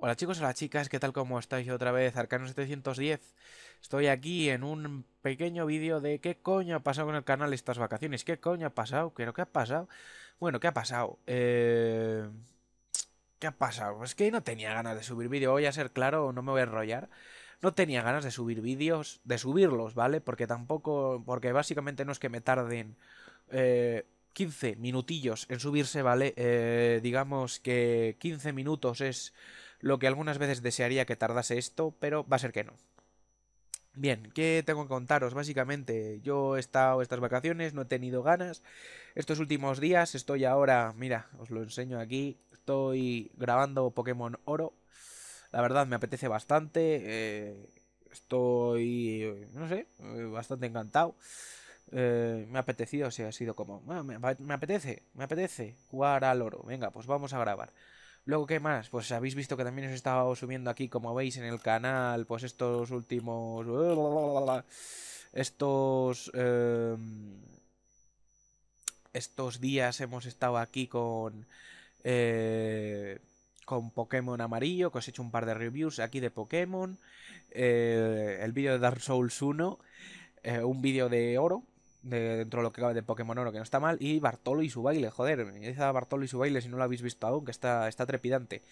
Hola chicos, hola chicas, ¿qué tal? ¿Cómo estáis otra vez? Arcano710 Estoy aquí en un pequeño vídeo de qué coño ha pasado con el canal estas vacaciones ¿Qué coño ha pasado? qué ha pasado? Bueno, ¿qué ha pasado? Eh... ¿Qué ha pasado? Es que no tenía ganas de subir vídeo, voy a ser claro, no me voy a enrollar no tenía ganas de subir vídeos, de subirlos, ¿vale? Porque tampoco, porque básicamente no es que me tarden eh, 15 minutillos en subirse, ¿vale? Eh, digamos que 15 minutos es lo que algunas veces desearía que tardase esto, pero va a ser que no. Bien, ¿qué tengo que contaros? Básicamente, yo he estado estas vacaciones, no he tenido ganas. Estos últimos días estoy ahora, mira, os lo enseño aquí, estoy grabando Pokémon Oro. La verdad me apetece bastante, eh, estoy, no sé, eh, bastante encantado. Eh, me ha apetecido, o sea, ha sido como, ah, me, apetece, me apetece jugar al oro. Venga, pues vamos a grabar. Luego, ¿qué más? Pues habéis visto que también os he estado subiendo aquí, como veis en el canal, pues estos últimos... Estos... Em, estos días hemos estado aquí con... Eh, con Pokémon amarillo, que os he hecho un par de reviews aquí de Pokémon. Eh, el vídeo de Dark Souls 1. Eh, un vídeo de oro, dentro de lo que cabe de Pokémon Oro, que no está mal, y Bartolo y su baile, joder, dice Bartolo y su baile si no lo habéis visto aún, que está, está trepidante.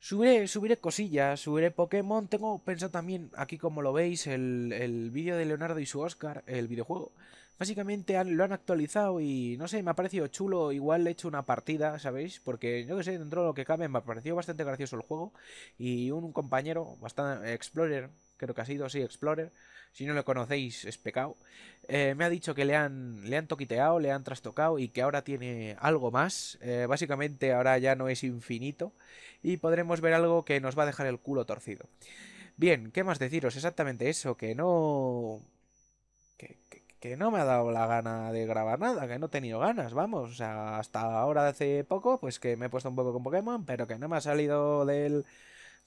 Subiré, subiré cosillas, subiré Pokémon, tengo pensado también, aquí como lo veis, el, vídeo de Leonardo y su Oscar, el videojuego. Básicamente lo han actualizado y no sé, me ha parecido chulo, igual he hecho una partida, ¿sabéis? Porque yo que sé, dentro de lo que cabe me ha parecido bastante gracioso el juego y un compañero, bastante eh, explorer, creo que ha sido, así Explorer, si no lo conocéis es pecado, eh, me ha dicho que le han, le han toquiteado, le han trastocado y que ahora tiene algo más, eh, básicamente ahora ya no es infinito y podremos ver algo que nos va a dejar el culo torcido. Bien, ¿qué más deciros? Exactamente eso, que no... que, no me ha dado la gana de grabar nada, que no he tenido ganas, vamos, o sea, hasta ahora hace poco, pues que me he puesto un poco con Pokémon, pero que no me ha salido del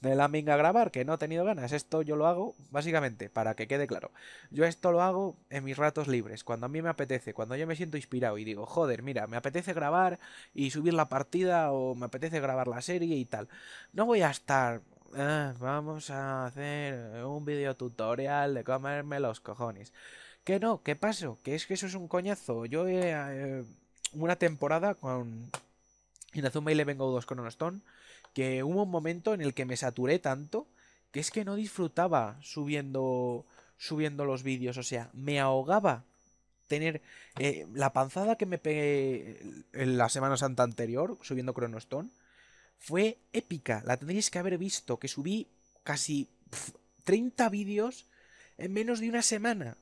de la minga grabar, que no he tenido ganas. Esto yo lo hago, básicamente, para que quede claro. Yo esto lo hago en mis ratos libres, cuando a mí me apetece, cuando yo me siento inspirado y digo, joder, mira, me apetece grabar y subir la partida o me apetece grabar la serie y tal. No voy a estar ah, vamos a hacer un video tutorial de comerme los cojones. Que no, que paso, que es que eso es un coñazo. Yo he, eh, una temporada con le vengo dos con un Stone que hubo un momento en el que me saturé tanto que es que no disfrutaba subiendo subiendo los vídeos, o sea, me ahogaba tener eh, la panzada que me pegué en la Semana Santa anterior subiendo stone fue épica, la tenéis que haber visto, que subí casi 30 vídeos en menos de una semana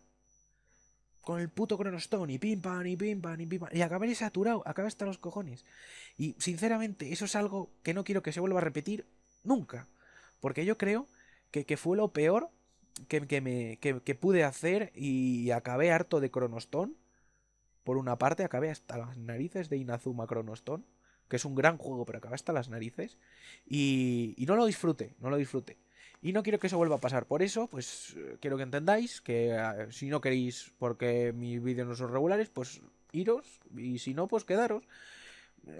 con el puto Chronostone y pim pam y pim pam y pim pam. Y acabé saturado, acabé hasta los cojones. Y sinceramente, eso es algo que no quiero que se vuelva a repetir nunca. Porque yo creo que, que fue lo peor que, me, que, pude hacer y acabé harto de Chronostone. Por una parte, acabé hasta las narices de Inazuma Chronostone, que es un gran juego, pero acabé hasta las narices. Y, y no lo disfrute, no lo disfrute. Y no quiero que eso vuelva a pasar. Por eso, pues eh, quiero que entendáis que eh, si no queréis porque mis vídeos no son regulares, pues iros. Y si no, pues quedaros.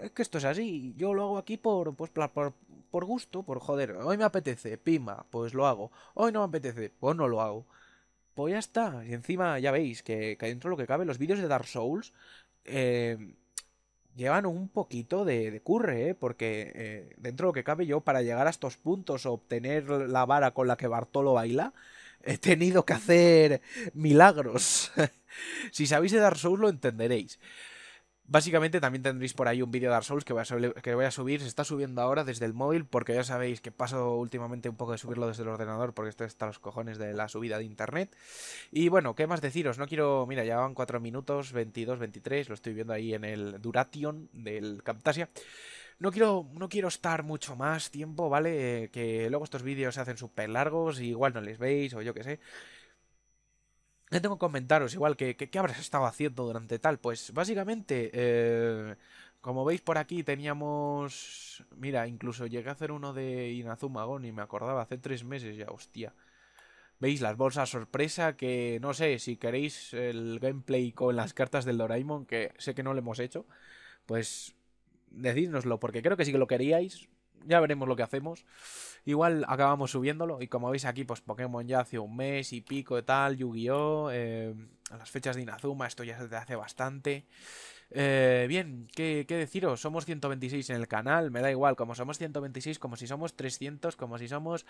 Es que esto es así. Yo lo hago aquí por, pues, por, gusto, por joder. Hoy me apetece, pima, pues lo hago. Hoy no me apetece, pues no lo hago. Pues ya está. Y encima ya veis que, que dentro lo que cabe, los vídeos de Dark Souls... Eh, llevan un poquito de, curre, ¿eh? porque eh, dentro de lo que cabe yo, para llegar a estos puntos o obtener la vara con la que Bartolo baila, he tenido que hacer milagros. si sabéis de Dark Souls lo entenderéis. Básicamente también tendréis por ahí un vídeo de Dark Souls que voy, a subir, se está subiendo ahora desde el móvil porque ya sabéis que paso últimamente un poco de subirlo desde el ordenador porque esto está los cojones de la subida de internet. Y bueno, ¿qué más deciros? No quiero, mira, ya van 4 minutos, 22, 23, lo estoy viendo ahí en el Duration del Camtasia. No quiero, no quiero estar mucho más tiempo, ¿vale? Eh, que luego estos vídeos se hacen súper largos y igual no les veis o yo qué sé. ¿Qué tengo que comentaros? igual que, qué habrás estado haciendo durante tal. Pues básicamente, eh, como veis por aquí teníamos... Mira, incluso llegué a hacer uno de Inazuma Gon y me acordaba hace tres meses ya, hostia. ¿Veis las bolsas sorpresa? Que no sé, si queréis el gameplay con las cartas del Doraemon, que sé que no lo hemos hecho, pues decídnoslo, porque creo que sí que lo queríais, ya veremos lo que hacemos. Igual acabamos subiéndolo. Y como veis aquí, pues Pokémon ya hace un mes y pico y tal, Yu-Gi-Oh! Eh, las fechas de Inazuma, esto ya se hace bastante. Eh, bien, ¿qué, deciros? Somos 126 en el canal, me da igual, como somos 126, como si somos 300, como si somos...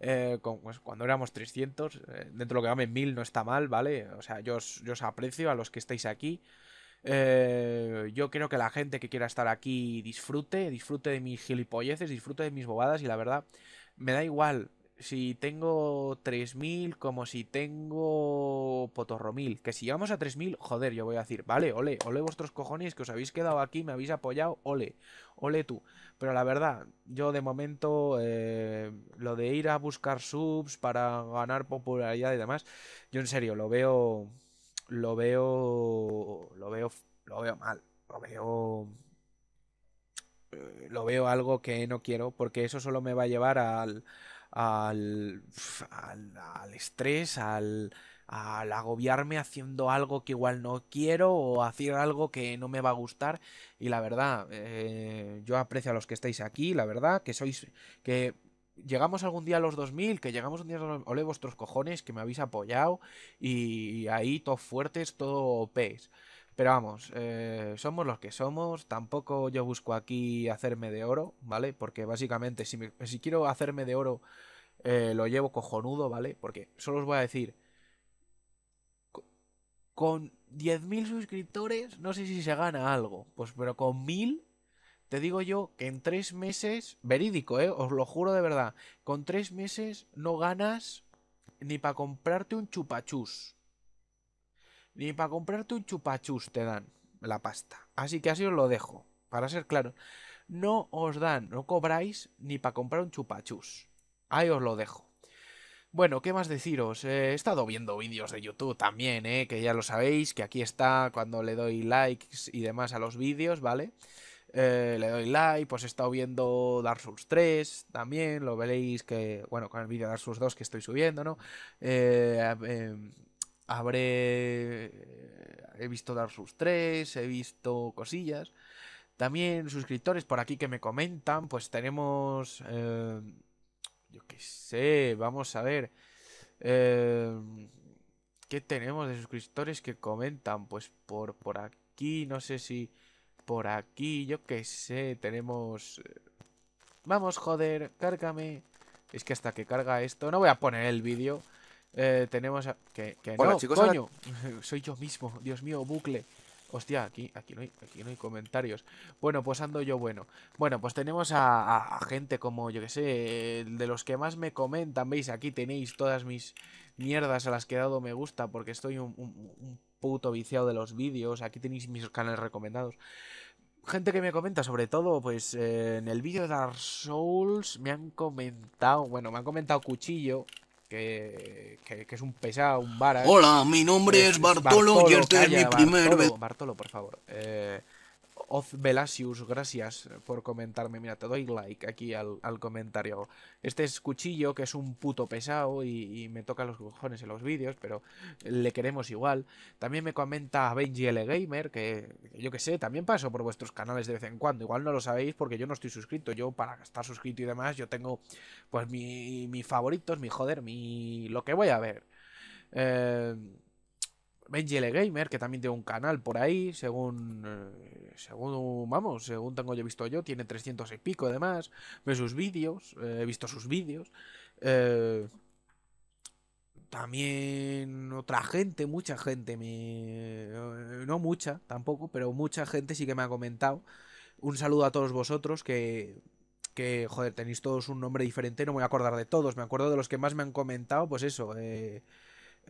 Eh, pues, cuando éramos 300, dentro de lo que en 1000 no está mal, ¿vale? O sea, yo yo os aprecio a los que estáis aquí. Eh, yo creo que la gente que quiera estar aquí disfrute, disfrute de mis gilipolleces, disfrute de mis bobadas y la verdad me da igual si tengo 3.000 como si tengo potorromil. Que si llegamos a 3.000, joder, yo voy a decir, vale, ole, ole vuestros cojones que os habéis quedado aquí, me habéis apoyado, ole, ole tú. Pero la verdad, yo de momento eh, lo de ir a buscar subs para ganar popularidad y demás, yo en serio lo veo lo veo, lo veo, lo veo mal, lo veo, eh, lo veo algo que no quiero, porque eso solo me va a llevar al, al, al, estrés, al, agobiarme haciendo algo que igual no quiero o hacer algo que no me va a gustar. Y la verdad, eh, yo aprecio a los que estáis aquí, la verdad, que sois, que llegamos algún día a los 2000, que llegamos un día a los... Ole vuestros cojones, que me habéis apoyado y ahí todos fuertes, todo PES. Pero vamos, eh, somos los que somos, tampoco yo busco aquí hacerme de oro, ¿vale? Porque básicamente si, quiero hacerme de oro, eh, lo llevo cojonudo, ¿vale? Porque solo os voy a decir, con 10.000 suscriptores, no sé si se gana algo, pues pero con 1.000 te digo yo que en tres meses, verídico, ¿eh? os lo juro de verdad, con tres meses no ganas ni para comprarte un chupachus, Ni para comprarte un chupachus te dan la pasta. Así que así os lo dejo, para ser claro. No os dan, no cobráis ni para comprar un chupachus. Ahí os lo dejo. Bueno, ¿qué más deciros? Eh, he estado viendo vídeos de YouTube también, ¿eh? que ya lo sabéis, que aquí está cuando le doy likes y demás a los vídeos, ¿vale? vale eh, le doy like, pues he estado viendo Dark Souls 3 también, lo veréis que, bueno, con el vídeo de Dark Souls 2 que estoy subiendo, ¿no? Eh, em, habré... Eh, he visto Dark Souls 3, he visto cosillas. También suscriptores por aquí que me comentan, pues tenemos... Em, yo qué sé, vamos a ver. Em, ¿Qué tenemos de suscriptores que comentan? Pues por, por aquí, no sé si por aquí, yo que sé, tenemos... Eh, vamos, joder, cárgame. Es que hasta que carga esto... No voy a poner el vídeo. Eh, tenemos... A... Que, no, chicos, coño. Soy yo mismo. Dios mío, bucle. Hostia, aquí, aquí, no hay, aquí hay comentarios. Bueno, pues ando yo bueno. Bueno, pues tenemos a, gente como, yo que sé, de los que más me comentan. ¿Veis? Aquí tenéis todas mis mierdas a las que he dado me gusta porque estoy un puto viciado de los vídeos. Aquí tenéis mis canales recomendados gente que me comenta, sobre todo, pues eh, en el vídeo de Dark Souls me han comentado, bueno, me han comentado Cuchillo, que, que, es un pesado, un vara. Hola, mi nombre eh, es, Bartolo, y este es mi primer... Bartolo, Bartolo, por favor. Eh, Oz Velasius, gracias por comentarme. Mira, te doy like aquí al, comentario. Este es Cuchillo, que es un puto pesado y, me toca los cojones en los vídeos, pero le queremos igual. También me comenta Benji L. Gamer, que yo que sé, también paso por vuestros canales de vez en cuando. Igual no lo sabéis porque yo no estoy suscrito. Yo, para estar suscrito y demás, yo tengo pues mis mi favoritos, mi joder, mi. lo que voy a ver. Eh L Gamer, que también tiene un canal por ahí, según, eh, según, vamos, según tengo yo visto yo, tiene 300 y pico además, ve sus vídeos, eh, he visto sus vídeos. Eh, también otra gente, mucha gente, me, no mucha tampoco, pero mucha gente sí que me ha comentado. Un saludo a todos vosotros que que, joder, tenéis todos un nombre diferente, no me voy a acordar de todos, me acuerdo de los que más me han comentado, pues eso, eh,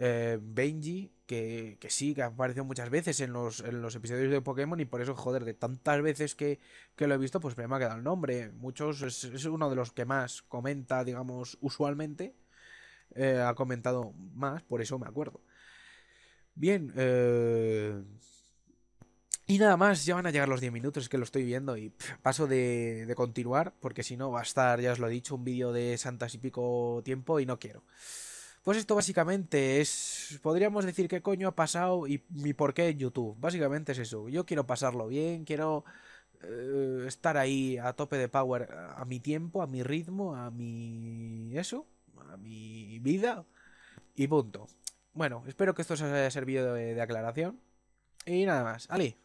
eh, Benji, que, sí, que ha aparecido muchas veces en los, episodios de Pokémon y por eso, joder, de tantas veces que, que lo he visto, pues me ha quedado el nombre. Muchos, es, uno de los que más comenta, digamos, usualmente. Eh, ha comentado más, por eso me acuerdo. Bien, eh, Y nada más, ya van a llegar los 10 minutos que lo estoy viendo y paso de, de continuar porque si no va a estar, ya os lo he dicho, un vídeo de santas y pico tiempo y no quiero. Pues esto básicamente es, podríamos decir qué coño ha pasado y mi por qué en YouTube. Básicamente es eso. Yo quiero pasarlo bien, quiero eh, estar ahí a tope de power a mi tiempo, a mi ritmo, a mi... eso, a mi vida y punto. Bueno, espero que esto os haya servido de, de aclaración. Y nada más. Ali,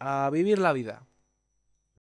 a vivir la vida.